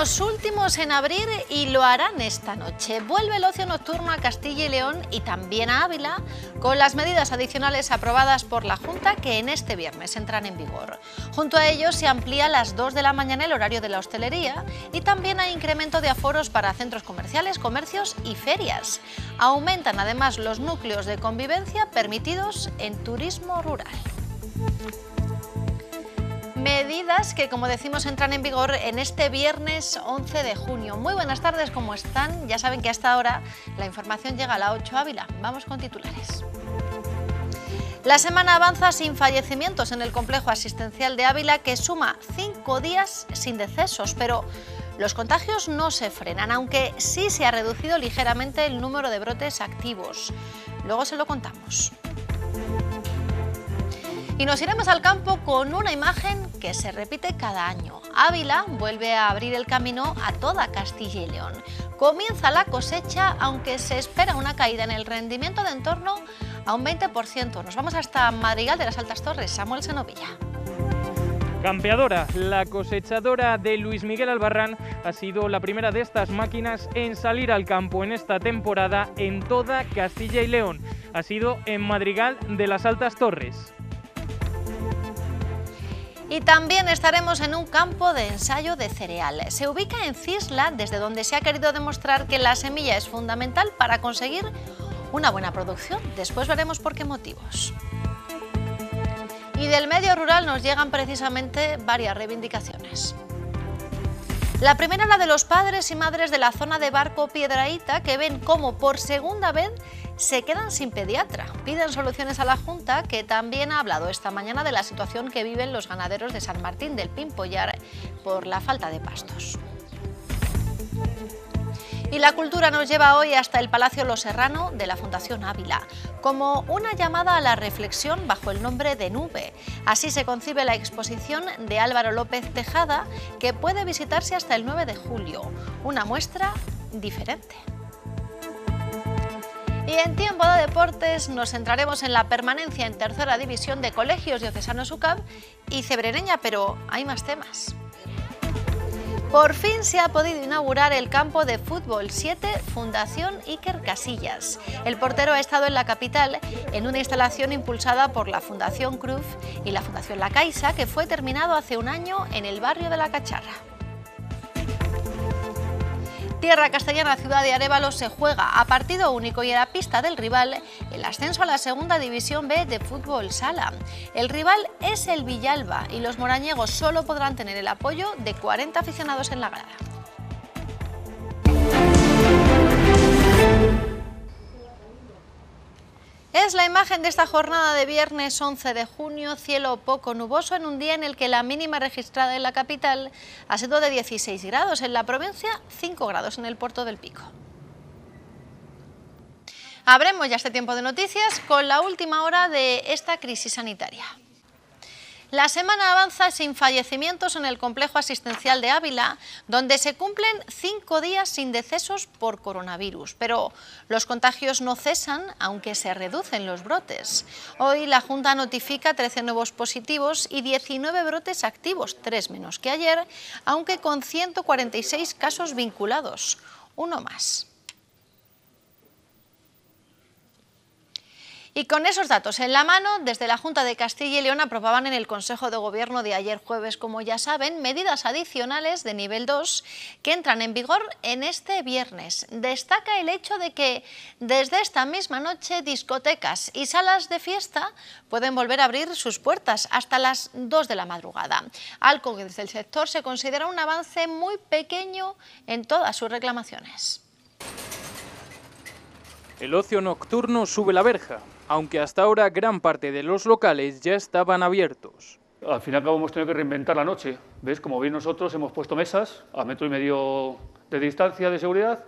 los últimos en abrir y lo harán esta noche. Vuelve el ocio nocturno a Castilla y León y también a Ávila con las medidas adicionales aprobadas por la Junta que en este viernes entran en vigor. Junto a ello se amplía a las 2 de la mañana el horario de la hostelería y también hay incremento de aforos para centros comerciales, comercios y ferias. Aumentan además los núcleos de convivencia permitidos en turismo rural. Medidas que, como decimos, entran en vigor en este viernes 11 de junio. Muy buenas tardes, ¿cómo están? Ya saben que hasta ahora la información llega a la 8 Ávila. Vamos con titulares. La semana avanza sin fallecimientos en el complejo asistencial de Ávila, que suma cinco días sin decesos, pero los contagios no se frenan, aunque sí se ha reducido ligeramente el número de brotes activos. Luego se lo contamos. Y nos iremos al campo con una imagen que se repite cada año. Ávila vuelve a abrir el camino a toda Castilla y León. Comienza la cosecha, aunque se espera una caída en el rendimiento de entorno a un 20%. Nos vamos hasta Madrigal de las Altas Torres, Samuel Sanovilla. Campeadora, la cosechadora de Luis Miguel Albarrán ha sido la primera de estas máquinas en salir al campo en esta temporada en toda Castilla y León. Ha sido en Madrigal de las Altas Torres y también estaremos en un campo de ensayo de cereales. Se ubica en Cisla, desde donde se ha querido demostrar que la semilla es fundamental para conseguir una buena producción. Después veremos por qué motivos. Y del medio rural nos llegan precisamente varias reivindicaciones. La primera la de los padres y madres de la zona de Barco Piedraíta que ven cómo por segunda vez se quedan sin pediatra. Piden soluciones a la Junta, que también ha hablado esta mañana de la situación que viven los ganaderos de San Martín del Pimpollar por la falta de pastos. Y la cultura nos lleva hoy hasta el Palacio Los Serrano de la Fundación Ávila, como una llamada a la reflexión bajo el nombre de Nube. Así se concibe la exposición de Álvaro López Tejada, que puede visitarse hasta el 9 de julio. Una muestra diferente. Y en tiempo de deportes nos centraremos en la permanencia en tercera división de colegios diocesanos UCAB y Cebreña pero hay más temas. Por fin se ha podido inaugurar el campo de fútbol 7 Fundación Iker Casillas. El portero ha estado en la capital en una instalación impulsada por la Fundación Cruz y la Fundación La Caixa que fue terminado hace un año en el barrio de La Cacharra. Tierra castellana, ciudad de Arevalo, se juega a partido único y a la pista del rival el ascenso a la segunda división B de fútbol sala. El rival es el Villalba y los morañegos solo podrán tener el apoyo de 40 aficionados en la grada. Es la imagen de esta jornada de viernes 11 de junio, cielo poco nuboso en un día en el que la mínima registrada en la capital ha sido de 16 grados, en la provincia 5 grados en el puerto del Pico. Abremos ya este tiempo de noticias con la última hora de esta crisis sanitaria. La semana avanza sin fallecimientos en el complejo asistencial de Ávila, donde se cumplen cinco días sin decesos por coronavirus. Pero los contagios no cesan, aunque se reducen los brotes. Hoy la Junta notifica 13 nuevos positivos y 19 brotes activos, tres menos que ayer, aunque con 146 casos vinculados, uno más. Y con esos datos en la mano, desde la Junta de Castilla y León aprobaban en el Consejo de Gobierno de ayer jueves, como ya saben, medidas adicionales de nivel 2 que entran en vigor en este viernes. Destaca el hecho de que desde esta misma noche discotecas y salas de fiesta pueden volver a abrir sus puertas hasta las 2 de la madrugada. Algo que desde el sector se considera un avance muy pequeño en todas sus reclamaciones. El ocio nocturno sube la verja, aunque hasta ahora gran parte de los locales ya estaban abiertos. Al fin y al cabo hemos tenido que reinventar la noche. ¿Ves? Como veis nosotros hemos puesto mesas a metro y medio de distancia de seguridad,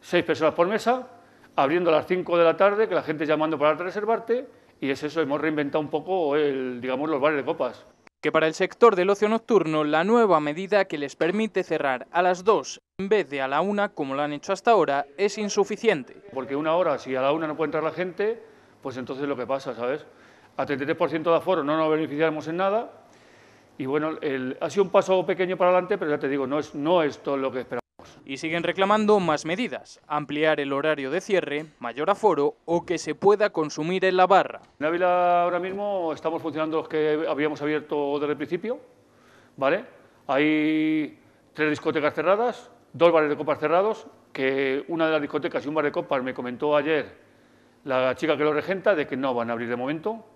seis personas por mesa, abriendo a las cinco de la tarde, que la gente llamando para reservarte, y es eso, hemos reinventado un poco el, digamos, los bares de copas. Que para el sector del ocio nocturno, la nueva medida que les permite cerrar a las dos... en vez de a la una, como lo han hecho hasta ahora, es insuficiente. Porque una hora, si a la una no puede entrar la gente, pues entonces lo que pasa, ¿sabes? A 33% de aforo no nos beneficiamos en nada. Y bueno, ha sido un paso pequeño para adelante, pero ya te digo, no es, no es todo lo que esperamos. Y siguen reclamando más medidas, ampliar el horario de cierre, mayor aforo o que se pueda consumir en la barra. En Ávila ahora mismo estamos funcionando los que habíamos abierto desde el principio, ¿vale? Hay tres discotecas cerradas, dos bares de copas cerrados, que una de las discotecas y un bar de copas me comentó ayer la chica que lo regenta de que no van a abrir de momento.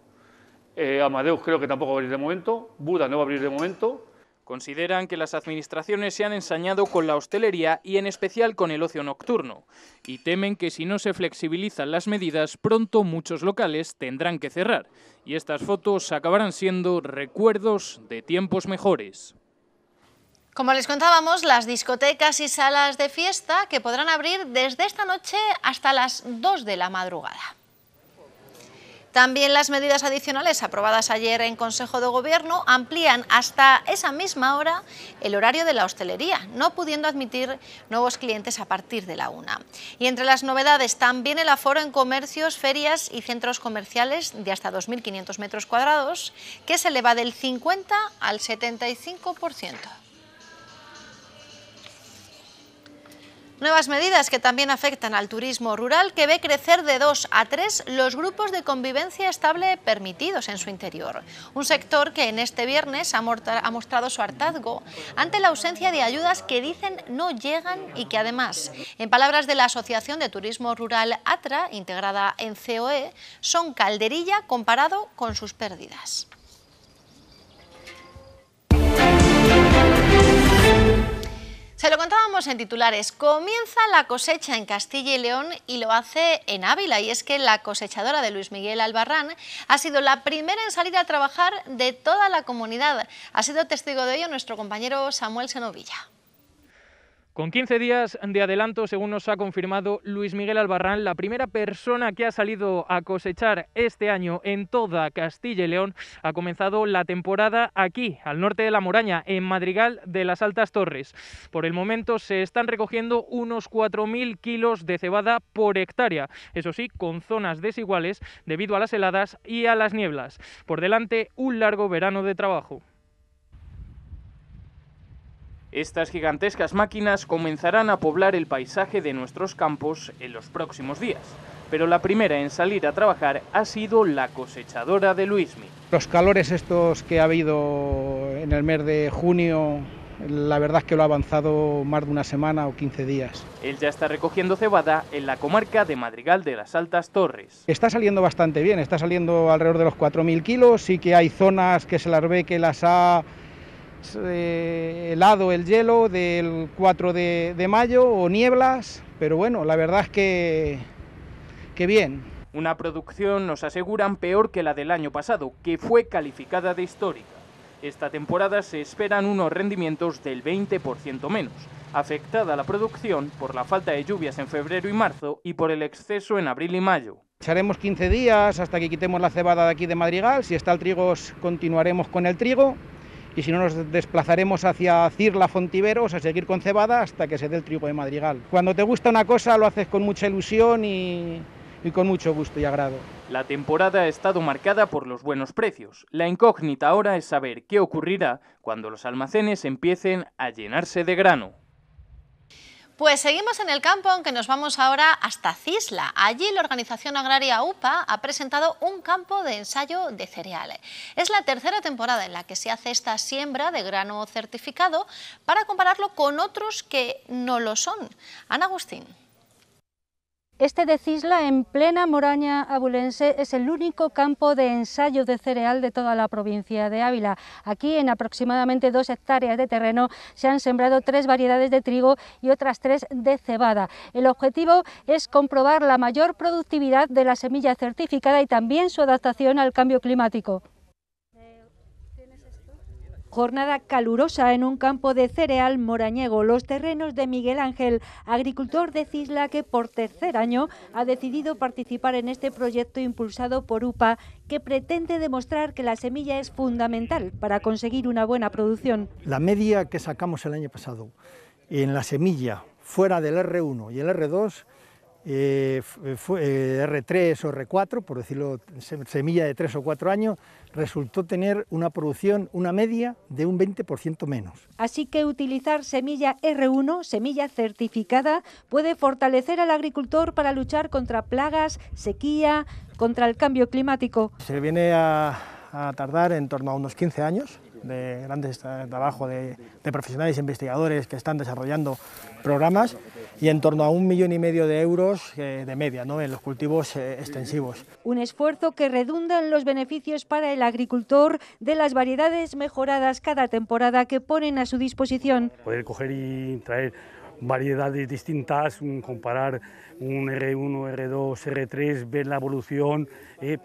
Eh, Amadeus creo que tampoco va a abrir de momento. Buda no va a abrir de momento. Consideran que las administraciones se han ensañado con la hostelería y en especial con el ocio nocturno, y temen que si no se flexibilizan las medidas, pronto muchos locales tendrán que cerrar, y estas fotos acabarán siendo recuerdos de tiempos mejores. Como les contábamos, las discotecas y salas de fiesta que podrán abrir desde esta noche hasta las 2 de la madrugada. También las medidas adicionales aprobadas ayer en Consejo de Gobierno amplían hasta esa misma hora el horario de la hostelería, no pudiendo admitir nuevos clientes a partir de la una. Y entre las novedades también el aforo en comercios, ferias y centros comerciales de hasta 2.500 metros cuadrados, que se eleva del 50 al 75%. Nuevas medidas que también afectan al turismo rural que ve crecer de dos a tres los grupos de convivencia estable permitidos en su interior. Un sector que en este viernes ha, ha mostrado su hartazgo ante la ausencia de ayudas que dicen no llegan y que además, en palabras de la Asociación de Turismo Rural ATRA, integrada en COE, son calderilla comparado con sus pérdidas. Se lo contábamos en titulares. Comienza la cosecha en Castilla y León y lo hace en Ávila. Y es que la cosechadora de Luis Miguel Albarrán ha sido la primera en salir a trabajar de toda la comunidad. Ha sido testigo de ello nuestro compañero Samuel Senovilla. Con 15 días de adelanto, según nos ha confirmado Luis Miguel Albarrán, la primera persona que ha salido a cosechar este año en toda Castilla y León ha comenzado la temporada aquí, al norte de la Moraña, en Madrigal de las Altas Torres. Por el momento se están recogiendo unos 4.000 kilos de cebada por hectárea, eso sí, con zonas desiguales debido a las heladas y a las nieblas. Por delante, un largo verano de trabajo. Estas gigantescas máquinas comenzarán a poblar el paisaje de nuestros campos en los próximos días, pero la primera en salir a trabajar ha sido la cosechadora de Luismi. Los calores estos que ha habido en el mes de junio, la verdad es que lo ha avanzado más de una semana o 15 días. Él ya está recogiendo cebada en la comarca de Madrigal de las Altas Torres. Está saliendo bastante bien, está saliendo alrededor de los 4.000 kilos, sí que hay zonas que se las ve que las ha helado el hielo del 4 de, mayo o nieblas, pero bueno, la verdad es que, que bien. Una producción, nos aseguran, peor que la del año pasado, que fue calificada de histórica. Esta temporada se esperan unos rendimientos del 20% menos, afectada la producción por la falta de lluvias en febrero y marzo y por el exceso en abril y mayo. Echaremos 15 días hasta que quitemos la cebada de aquí de Madrigal, si está el trigo continuaremos con el trigo y si no nos desplazaremos hacia Cirla Fontiveros a seguir con cebada hasta que se dé el triunfo de Madrigal. Cuando te gusta una cosa lo haces con mucha ilusión y con mucho gusto y agrado. La temporada ha estado marcada por los buenos precios. La incógnita ahora es saber qué ocurrirá cuando los almacenes empiecen a llenarse de grano. Pues seguimos en el campo, aunque nos vamos ahora hasta Cisla. Allí la organización agraria UPA ha presentado un campo de ensayo de cereales. Es la tercera temporada en la que se hace esta siembra de grano certificado para compararlo con otros que no lo son. Ana Agustín. Este de Cisla, en plena moraña abulense, es el único campo de ensayo de cereal de toda la provincia de Ávila. Aquí, en aproximadamente dos hectáreas de terreno, se han sembrado tres variedades de trigo y otras tres de cebada. El objetivo es comprobar la mayor productividad de la semilla certificada y también su adaptación al cambio climático. Jornada calurosa en un campo de cereal morañego, los terrenos de Miguel Ángel, agricultor de Cisla que por tercer año ha decidido participar en este proyecto impulsado por UPA que pretende demostrar que la semilla es fundamental para conseguir una buena producción. La media que sacamos el año pasado en la semilla fuera del R1 y el R2 eh, eh, eh, R3 o R4, por decirlo, semilla de 3 o 4 años, resultó tener una producción, una media de un 20% menos. Así que utilizar semilla R1, semilla certificada, puede fortalecer al agricultor para luchar contra plagas, sequía, contra el cambio climático. Se viene a, tardar en torno a unos 15 años de grandes trabajos de, de profesionales e investigadores que están desarrollando programas y en torno a un millón y medio de euros eh, de media en los cultivos eh, extensivos. Un esfuerzo que redunda en los beneficios para el agricultor de las variedades mejoradas cada temporada que ponen a su disposición. Poder coger y traer variedades distintas, comparar un R1, R2, R3, ver la evolución. Eh,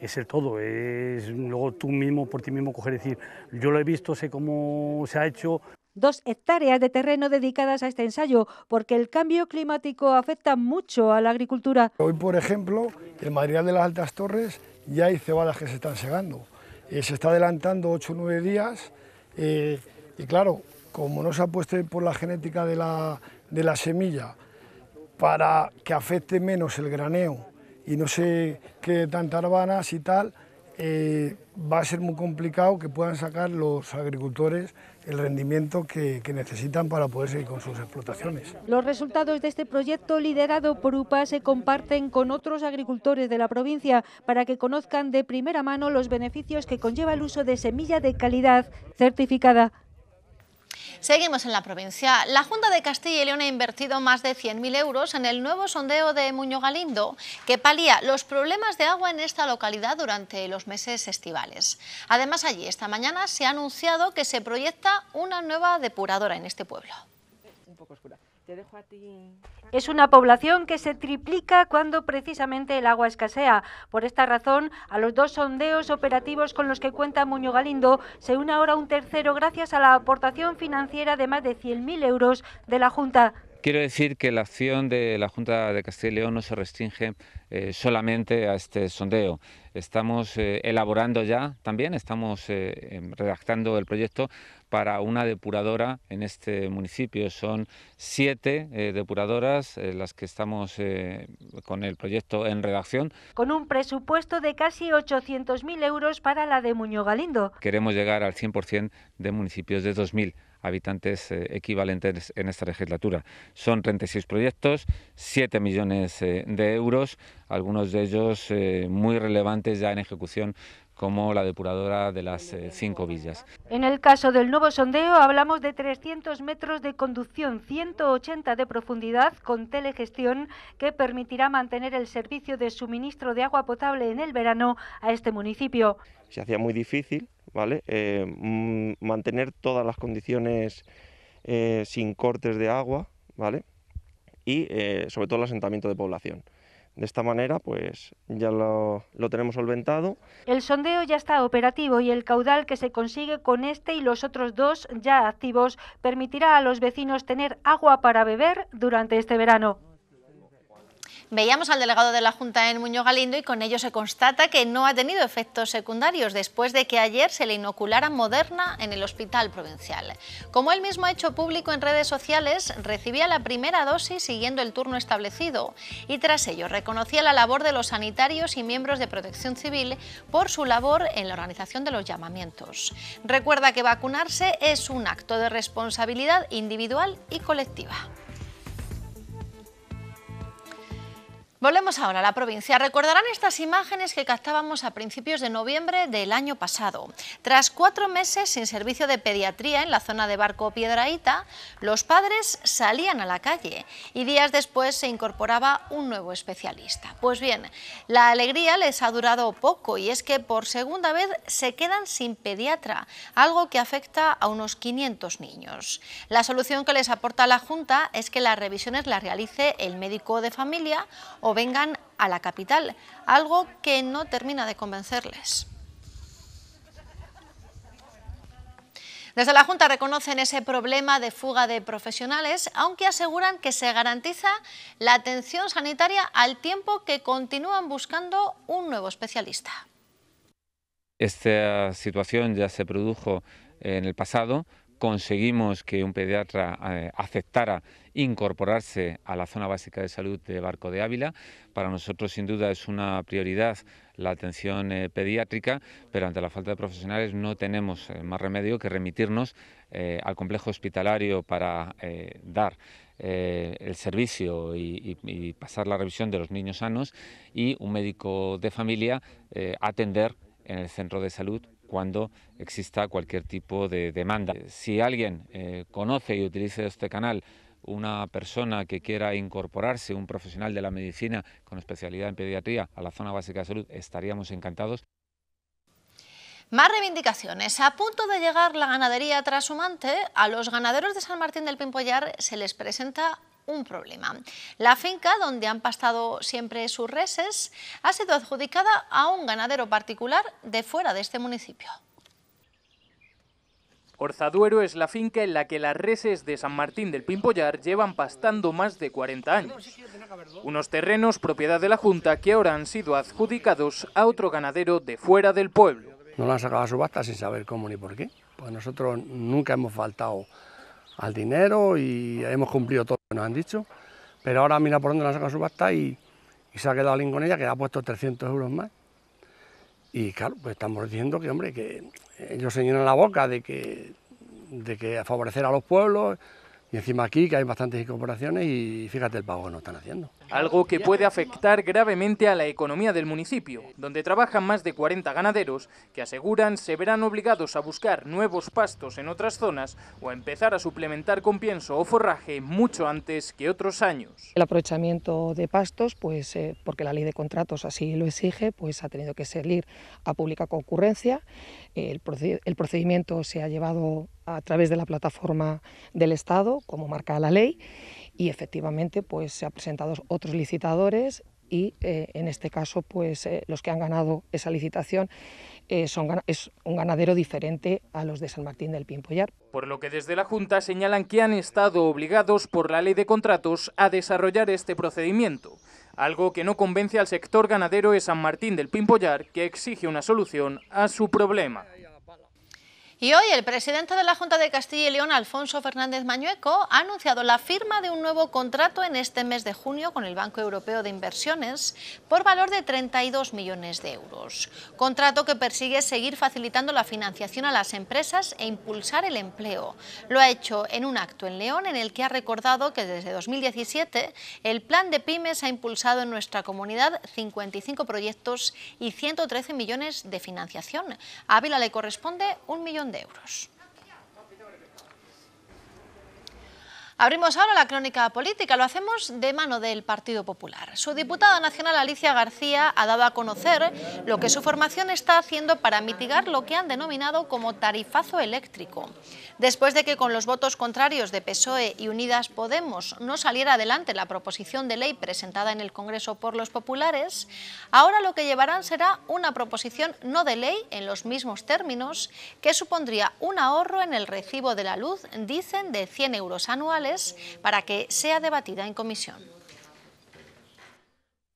es el todo, es luego tú mismo, por ti mismo, coger y decir, yo lo he visto, sé cómo se ha hecho dos hectáreas de terreno dedicadas a este ensayo, porque el cambio climático afecta mucho a la agricultura. Hoy, por ejemplo, el material de las altas torres ya hay cebadas que se están segando. Eh, se está adelantando ocho o nueve días eh, y claro, como no se puesto por la genética de la, semilla para que afecte menos el graneo y no se quede tantas arbanas y tal, eh, va a ser muy complicado que puedan sacar los agricultores el rendimiento que, necesitan para poder seguir con sus explotaciones. Los resultados de este proyecto liderado por UPA se comparten con otros agricultores de la provincia para que conozcan de primera mano los beneficios que conlleva el uso de semilla de calidad certificada. Seguimos en la provincia. La Junta de Castilla y León ha invertido más de 100.000 euros en el nuevo sondeo de Muño Galindo, que palía los problemas de agua en esta localidad durante los meses estivales. Además, allí esta mañana se ha anunciado que se proyecta una nueva depuradora en este pueblo. Un poco es una población que se triplica cuando precisamente el agua escasea. Por esta razón, a los dos sondeos operativos con los que cuenta Muño Galindo se une ahora un tercero gracias a la aportación financiera de más de 100.000 euros de la Junta. Quiero decir que la acción de la Junta de Castilla y León no se restringe eh, solamente a este sondeo. Estamos eh, elaborando ya también, estamos eh, em, redactando el proyecto para una depuradora en este municipio. Son siete eh, depuradoras eh, las que estamos eh, con el proyecto en redacción. Con un presupuesto de casi 800.000 euros para la de Muñoz Galindo. Queremos llegar al 100% de municipios de 2.000 habitantes equivalentes en esta legislatura. Son 36 proyectos, 7 millones de euros, algunos de ellos muy relevantes ya en ejecución como la depuradora de las eh, cinco villas. En el caso del nuevo sondeo hablamos de 300 metros de conducción, 180 de profundidad con telegestión que permitirá mantener el servicio de suministro de agua potable en el verano a este municipio. Se hacía muy difícil ¿vale? Eh, mm, mantener todas las condiciones eh, sin cortes de agua ¿vale? y sobre todo el asentamiento de población. De esta manera, pues ya lo, lo, tenemos solventado. El sondeo ya está operativo y el caudal que se consigue con este y los otros dos ya activos permitirá a los vecinos tener agua para beber durante este verano. Veíamos al delegado de la Junta en Muñoz Galindo y con ello se constata que no ha tenido efectos secundarios después de que ayer se le inoculara Moderna en el hospital provincial. Como él mismo ha hecho público en redes sociales, recibía la primera dosis siguiendo el turno establecido y tras ello reconocía la labor de los sanitarios y miembros de protección civil por su labor en la organización de los llamamientos. Recuerda que vacunarse es un acto de responsabilidad individual y colectiva. Volvemos ahora a la provincia. Recordarán estas imágenes que captábamos a principios de noviembre del año pasado. Tras cuatro meses sin servicio de pediatría en la zona de Barco Piedraíta, los padres salían a la calle y días después se incorporaba un nuevo especialista. Pues bien, la alegría les ha durado poco y es que por segunda vez se quedan sin pediatra, algo que afecta a unos 500 niños. La solución que les aporta la Junta es que las revisiones las realice el médico de familia vengan a la capital, algo que no termina de convencerles. Desde la Junta reconocen ese problema de fuga de profesionales, aunque aseguran que se garantiza la atención sanitaria al tiempo que continúan buscando un nuevo especialista. Esta situación ya se produjo en el pasado conseguimos que un pediatra eh, aceptara incorporarse a la zona básica de salud de Barco de Ávila. Para nosotros, sin duda, es una prioridad la atención eh, pediátrica, pero ante la falta de profesionales no tenemos eh, más remedio que remitirnos al complejo hospitalario para dar el servicio y, pasar la revisión de los niños sanos y un médico de familia atender en el centro de salud cuando exista cualquier tipo de demanda. Si alguien eh, conoce y utiliza este canal, una persona que quiera incorporarse, un profesional de la medicina con especialidad en pediatría a la zona básica de salud, estaríamos encantados. Más reivindicaciones. A punto de llegar la ganadería trashumante, a los ganaderos de San Martín del Pimpollar se les presenta un problema. La finca donde han pastado siempre sus reses ha sido adjudicada a un ganadero particular de fuera de este municipio. Orzaduero es la finca en la que las reses de San Martín del Pimpollar llevan pastando más de 40 años. Unos terrenos propiedad de la Junta que ahora han sido adjudicados a otro ganadero de fuera del pueblo. No lo han sacado a subasta sin saber cómo ni por qué. Pues nosotros nunca hemos faltado al dinero y hemos cumplido todo lo que nos han dicho. Pero ahora mira por dónde la saca subasta y, y se ha quedado con ella que ha puesto 300 euros más. Y claro, pues estamos diciendo que, hombre, que ellos se llenan la boca de que, de que favorecer a los pueblos y encima aquí que hay bastantes incorporaciones y fíjate el pago que nos están haciendo algo que puede afectar gravemente a la economía del municipio, donde trabajan más de 40 ganaderos que aseguran se verán obligados a buscar nuevos pastos en otras zonas o a empezar a suplementar con pienso o forraje mucho antes que otros años. El aprovechamiento de pastos, pues eh, porque la ley de contratos así lo exige, pues ha tenido que salir a pública concurrencia. El, el procedimiento se ha llevado a través de la plataforma del Estado, como marca la ley, y efectivamente pues, se han presentado otros licitadores y eh, en este caso pues, eh, los que han ganado esa licitación eh, son, es un ganadero diferente a los de San Martín del Pimpollar. Por lo que desde la Junta señalan que han estado obligados por la ley de contratos a desarrollar este procedimiento, algo que no convence al sector ganadero de San Martín del Pimpollar que exige una solución a su problema. Y hoy el presidente de la Junta de Castilla y León, Alfonso Fernández Mañueco, ha anunciado la firma de un nuevo contrato en este mes de junio con el Banco Europeo de Inversiones por valor de 32 millones de euros. Contrato que persigue seguir facilitando la financiación a las empresas e impulsar el empleo. Lo ha hecho en un acto en León en el que ha recordado que desde 2017 el plan de pymes ha impulsado en nuestra comunidad 55 proyectos y 113 millones de financiación. A Ávila le corresponde un millón de euros. Abrimos ahora la crónica política, lo hacemos de mano del Partido Popular. Su diputada nacional Alicia García ha dado a conocer lo que su formación está haciendo para mitigar lo que han denominado como tarifazo eléctrico. Después de que con los votos contrarios de PSOE y Unidas Podemos no saliera adelante la proposición de ley presentada en el Congreso por los populares, ahora lo que llevarán será una proposición no de ley en los mismos términos que supondría un ahorro en el recibo de la luz, dicen, de 100 euros anuales para que sea debatida en comisión.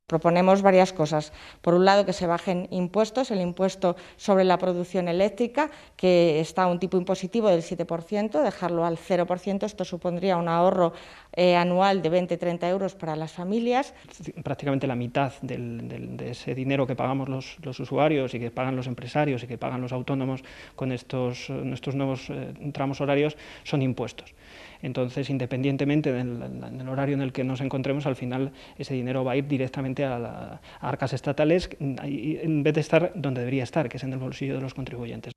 Proponemos varias cosas. Por un lado, que se bajen impuestos, el impuesto sobre la producción eléctrica, que está a un tipo impositivo del 7%, dejarlo al 0%. Esto supondría un ahorro eh, anual de 20-30 euros para las familias. Prácticamente la mitad de ese dinero que pagamos los, usuarios y que pagan los empresarios y que pagan los autónomos con estos, nuevos eh, tramos horarios son impuestos. Entonces, independientemente del, horario en el que nos encontremos, al final ese dinero va a ir directamente a, las a arcas estatales en vez de estar donde debería estar, que es en el bolsillo de los contribuyentes.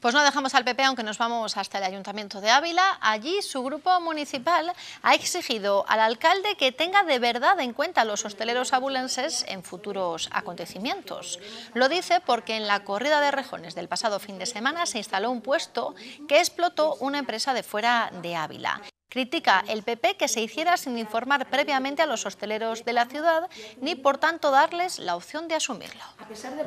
Pues no dejamos al PP, aunque nos vamos hasta el Ayuntamiento de Ávila. Allí su grupo municipal ha exigido al alcalde que tenga de verdad en cuenta a los hosteleros abulenses en futuros acontecimientos. Lo dice porque en la corrida de rejones del pasado fin de semana se instaló un puesto que explotó una empresa de fuera de Ávila. Critica el PP que se hiciera sin informar previamente a los hosteleros de la ciudad ni por tanto darles la opción de asumirlo. A pesar que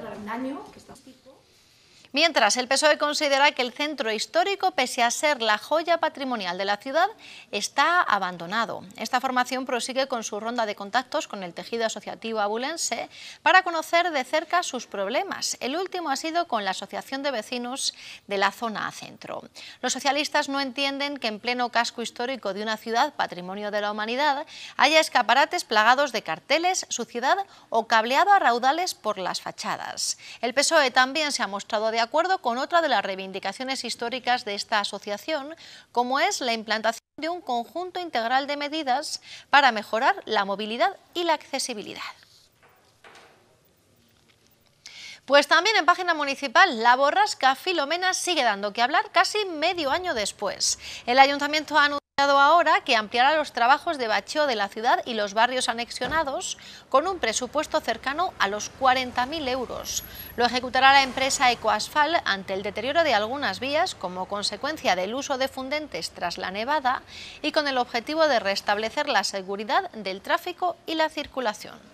Mientras, el PSOE considera que el centro histórico, pese a ser la joya patrimonial de la ciudad, está abandonado. Esta formación prosigue con su ronda de contactos con el tejido asociativo abulense para conocer de cerca sus problemas. El último ha sido con la Asociación de Vecinos de la Zona Centro. Los socialistas no entienden que en pleno casco histórico de una ciudad patrimonio de la humanidad haya escaparates plagados de carteles, suciedad o cableado a raudales por las fachadas. El PSOE también se ha mostrado de acuerdo con otra de las reivindicaciones históricas de esta asociación, como es la implantación de un conjunto integral de medidas para mejorar la movilidad y la accesibilidad. Pues también en página municipal, la borrasca Filomena sigue dando que hablar casi medio año después. El ayuntamiento ahora que ampliará los trabajos de bacheo de la ciudad y los barrios anexionados con un presupuesto cercano a los 40.000 euros. Lo ejecutará la empresa Ecoasfal ante el deterioro de algunas vías como consecuencia del uso de fundentes tras la nevada y con el objetivo de restablecer la seguridad del tráfico y la circulación.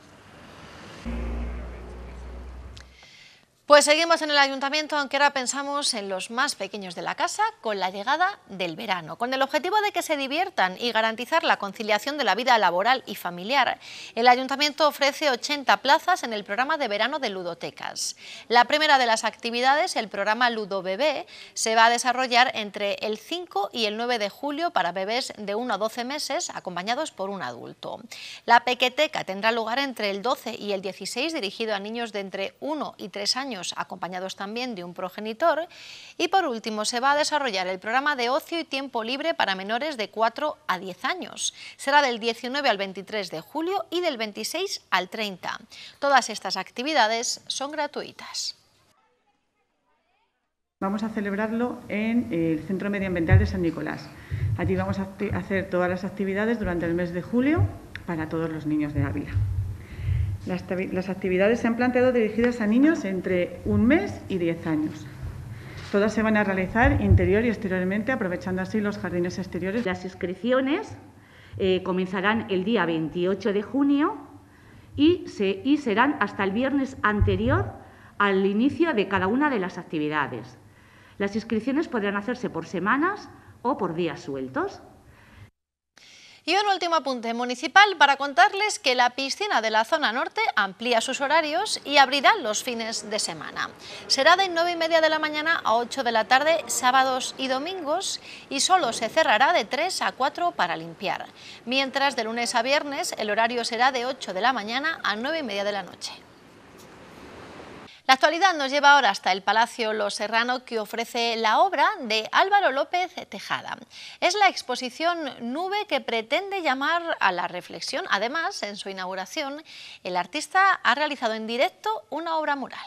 Pues seguimos en el ayuntamiento, aunque ahora pensamos en los más pequeños de la casa con la llegada del verano, con el objetivo de que se diviertan y garantizar la conciliación de la vida laboral y familiar. El ayuntamiento ofrece 80 plazas en el programa de verano de ludotecas. La primera de las actividades, el programa Ludo Bebé, se va a desarrollar entre el 5 y el 9 de julio para bebés de 1 a 12 meses acompañados por un adulto. La pequeteca tendrá lugar entre el 12 y el 16 dirigido a niños de entre 1 y 3 años acompañados también de un progenitor. Y por último, se va a desarrollar el programa de ocio y tiempo libre para menores de 4 a 10 años. Será del 19 al 23 de julio y del 26 al 30. Todas estas actividades son gratuitas. Vamos a celebrarlo en eh, el Centro Medioambiental de San Nicolás. Allí vamos a hacer todas las actividades durante el mes de julio para todos los niños de Ávila. Las, actividades se han planteado dirigidas a niños entre un mes y diez años. Todas se van a realizar interior y exteriormente, aprovechando así los jardines exteriores. Las inscripciones eh, comenzarán el día 28 de junio y, se, y serán hasta el viernes anterior al inicio de cada una de las actividades. Las inscripciones podrán hacerse por semanas o por días sueltos. Y un último apunte municipal para contarles que la piscina de la zona norte amplía sus horarios y abrirá los fines de semana. Será de 9 y media de la mañana a 8 de la tarde, sábados y domingos, y solo se cerrará de 3 a 4 para limpiar. Mientras de lunes a viernes el horario será de 8 de la mañana a 9 y media de la noche. La actualidad nos lleva ahora hasta el Palacio Los Serrano que ofrece la obra de Álvaro López Tejada. Es la exposición Nube que pretende llamar a la reflexión. Además, en su inauguración, el artista ha realizado en directo una obra mural.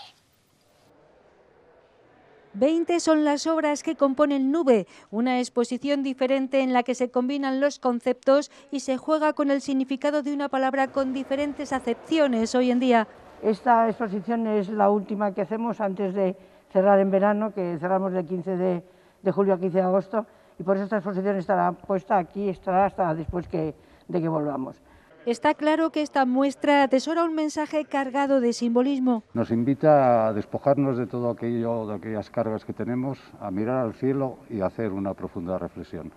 Veinte son las obras que componen Nube, una exposición diferente en la que se combinan los conceptos y se juega con el significado de una palabra con diferentes acepciones hoy en día. Esta exposición es la última que hacemos antes de cerrar en verano, que cerramos del 15 de, julio a 15 de agosto, y por eso esta exposición estará puesta aquí, estará hasta después de que volvamos. Está claro que esta muestra atesora un mensaje cargado de simbolismo. Nos invita a despojarnos de todo aquello, de aquellas cargas que tenemos, a mirar al cielo y a hacer una profunda reflexión.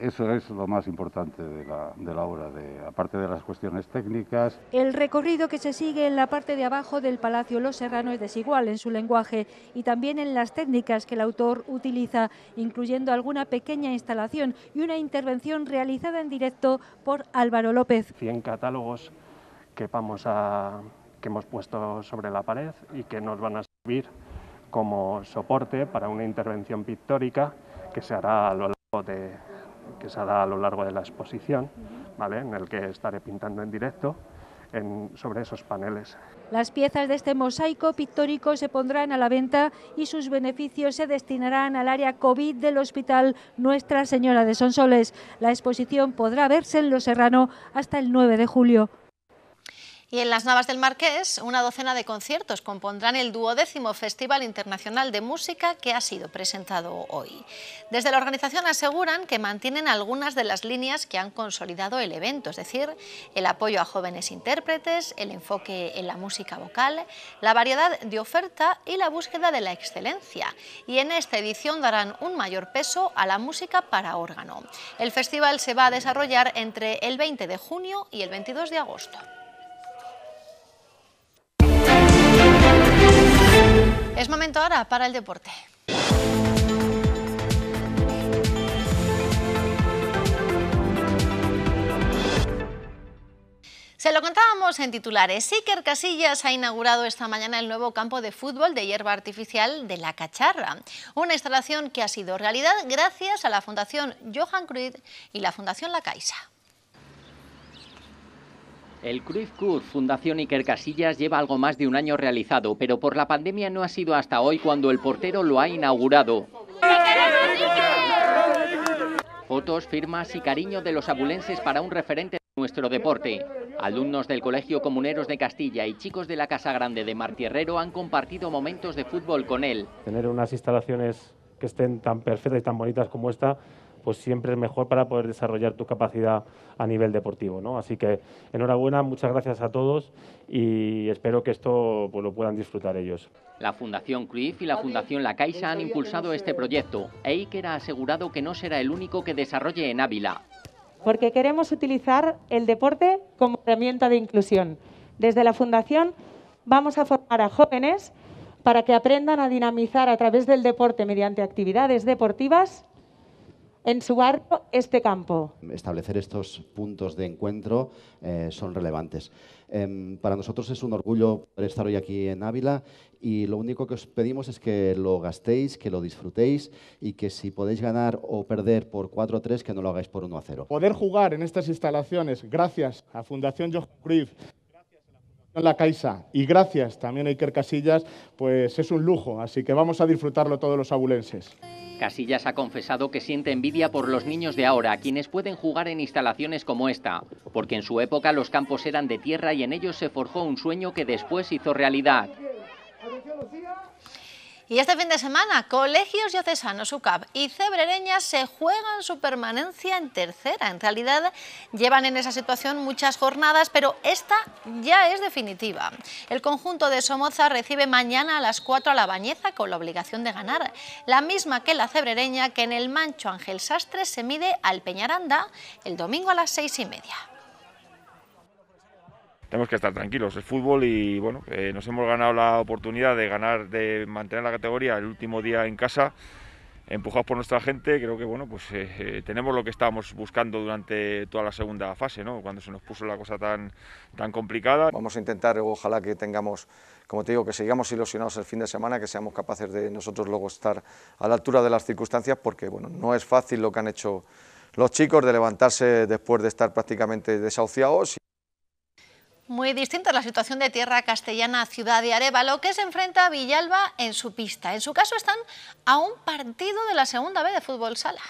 Eso es lo más importante de la, de la obra, de, aparte de las cuestiones técnicas. El recorrido que se sigue en la parte de abajo del Palacio Los Serrano es desigual en su lenguaje y también en las técnicas que el autor utiliza, incluyendo alguna pequeña instalación y una intervención realizada en directo por Álvaro López. 100 catálogos que, vamos a, que hemos puesto sobre la pared y que nos van a servir como soporte para una intervención pictórica que se hará a lo largo de que se hará a lo largo de la exposición, en el que estaré pintando en directo. sobre esos paneles. Las piezas de este mosaico pictórico se pondrán a la venta y sus beneficios se destinarán al área COVID del Hospital Nuestra Señora de Sonsoles. La exposición podrá verse en Lo Serrano hasta el 9 de julio. Y en las Navas del Marqués, una docena de conciertos compondrán el duodécimo Festival Internacional de Música que ha sido presentado hoy. Desde la organización aseguran que mantienen algunas de las líneas que han consolidado el evento, es decir, el apoyo a jóvenes intérpretes, el enfoque en la música vocal, la variedad de oferta y la búsqueda de la excelencia. Y en esta edición darán un mayor peso a la música para órgano. El festival se va a desarrollar entre el 20 de junio y el 22 de agosto. Es momento ahora para el deporte. Se lo contábamos en titulares. Iker Casillas ha inaugurado esta mañana el nuevo campo de fútbol de hierba artificial de La Cacharra, una instalación que ha sido realidad gracias a la Fundación Johan Cruyff y la Fundación La Caixa. El Cruz Cruz Fundación Iker Casillas lleva algo más de un año realizado, pero por la pandemia no ha sido hasta hoy cuando el portero lo ha inaugurado. Fotos, firmas y cariño de los abulenses para un referente de nuestro deporte. Alumnos del Colegio Comuneros de Castilla y chicos de la Casa Grande de Martierrero han compartido momentos de fútbol con él. Tener unas instalaciones que estén tan perfectas y tan bonitas como esta pues siempre es mejor para poder desarrollar tu capacidad a nivel deportivo. ¿no? Así que enhorabuena, muchas gracias a todos y espero que esto pues, lo puedan disfrutar ellos. La Fundación Cruyff y la Fundación La Caixa han impulsado este proyecto. Eiker ha asegurado que no será el único que desarrolle en Ávila. Porque queremos utilizar el deporte como herramienta de inclusión. Desde la Fundación vamos a formar a jóvenes para que aprendan a dinamizar a través del deporte mediante actividades deportivas en su barco, este campo. Establecer estos puntos de encuentro eh, son relevantes. Em, para nosotros es un orgullo estar hoy aquí en Ávila y lo único que os pedimos es que lo gastéis, que lo disfrutéis y que si podéis ganar o perder por 4 a 3, que no lo hagáis por 1 a 0. Poder jugar en estas instalaciones gracias a Fundación Johan Cruyff la Caixa y gracias también a Iker Casillas, pues es un lujo, así que vamos a disfrutarlo todos los abulenses. Casillas ha confesado que siente envidia por los niños de ahora, quienes pueden jugar en instalaciones como esta, porque en su época los campos eran de tierra y en ellos se forjó un sueño que después hizo realidad. Y este fin de semana, colegios diocesanos UCAP y Cebrereña se juegan su permanencia en tercera. En realidad, llevan en esa situación muchas jornadas, pero esta ya es definitiva. El conjunto de Somoza recibe mañana a las 4 a la Bañeza con la obligación de ganar. La misma que la cebrereña que en el Mancho Ángel Sastre se mide al Peñaranda el domingo a las 6 y media tenemos que estar tranquilos. Es fútbol y bueno, eh, nos hemos ganado la oportunidad de ganar, de mantener la categoría el último día en casa, empujados por nuestra gente. Creo que bueno, pues eh, eh, tenemos lo que estábamos buscando durante toda la segunda fase, ¿no? Cuando se nos puso la cosa tan, tan complicada. Vamos a intentar, ojalá que tengamos, como te digo, que sigamos ilusionados el fin de semana, que seamos capaces de nosotros luego estar a la altura de las circunstancias, porque bueno, no es fácil lo que han hecho. Los chicos de levantarse después de estar prácticamente desahuciados. Muy distinta la situación de tierra castellana Ciudad de Arevalo, que se enfrenta a Villalba en su pista. En su caso están a un partido de la segunda B de fútbol sala.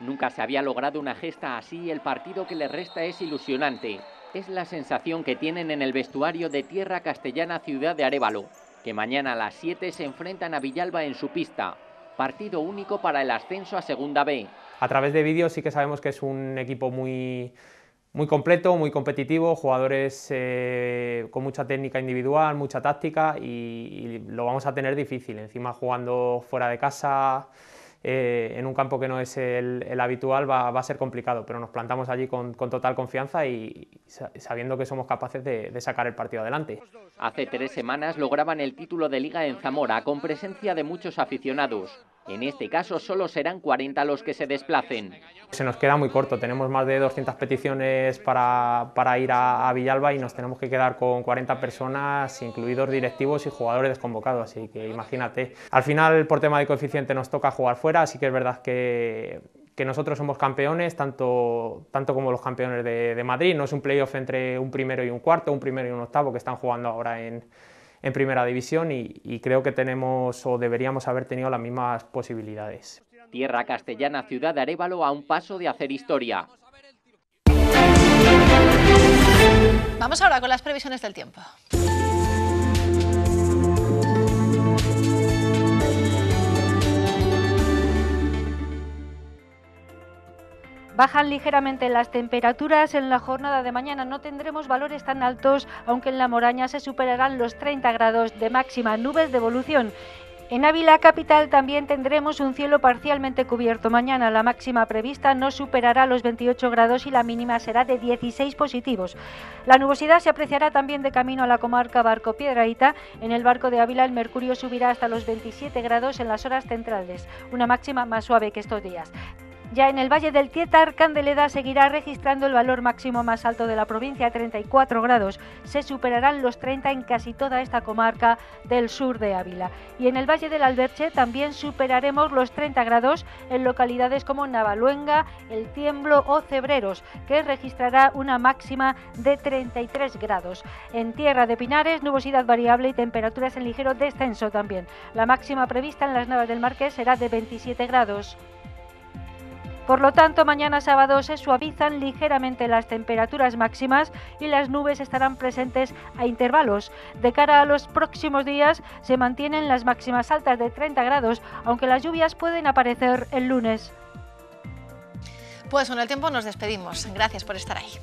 Nunca se había logrado una gesta así y el partido que le resta es ilusionante. Es la sensación que tienen en el vestuario de tierra castellana Ciudad de Arevalo, que mañana a las 7 se enfrentan a Villalba en su pista. Partido único para el ascenso a segunda B. A través de vídeos sí que sabemos que es un equipo muy muy completo, muy competitivo, jugadores eh, con mucha técnica individual, mucha táctica y, lo vamos a tener difícil. Encima jugando fuera de casa, eh, en un campo que no es el, habitual, va, a ser complicado, pero nos plantamos allí con, total confianza y, sabiendo que somos capaces de, de sacar el partido adelante. Hace tres semanas lograban el título de liga en Zamora, con presencia de muchos aficionados. En este caso solo serán 40 los que se desplacen. Se nos queda muy corto, tenemos más de 200 peticiones para, para ir a, Villalba y nos tenemos que quedar con 40 personas, incluidos directivos y jugadores desconvocados, así que imagínate. Al final, por tema de coeficiente, nos toca jugar fuera, así que es verdad que, que nosotros somos campeones, tanto, tanto como los campeones de, de Madrid. No es un playoff entre un primero y un cuarto, un primero y un octavo, que están jugando ahora en, en primera división y, creo que tenemos o deberíamos haber tenido las mismas posibilidades. Tierra castellana, ciudad de Arévalo a un paso de hacer historia. Vamos ahora con las previsiones del tiempo. Bajan ligeramente las temperaturas en la jornada de mañana. No tendremos valores tan altos, aunque en la Moraña se superarán los 30 grados de máxima, nubes de evolución. En Ávila Capital también tendremos un cielo parcialmente cubierto mañana. La máxima prevista no superará los 28 grados y la mínima será de 16 positivos. La nubosidad se apreciará también de camino a la comarca Barco Piedraíta. En el barco de Ávila el mercurio subirá hasta los 27 grados en las horas centrales, una máxima más suave que estos días. Ya en el Valle del Tietar, Candeleda seguirá registrando el valor máximo más alto de la provincia, 34 grados. Se superarán los 30 en casi toda esta comarca del sur de Ávila. Y en el Valle del Alberche también superaremos los 30 grados en localidades como Navaluenga, El Tiemblo o Cebreros, que registrará una máxima de 33 grados. En Tierra de Pinares, nubosidad variable y temperaturas en ligero descenso también. La máxima prevista en las Navas del Marqués será de 27 grados. Por lo tanto, mañana sábado se suavizan ligeramente las temperaturas máximas y las nubes estarán presentes a intervalos. De cara a los próximos días se mantienen las máximas altas de 30 grados, aunque las lluvias pueden aparecer el lunes. Pues con el tiempo nos despedimos. Gracias por estar ahí.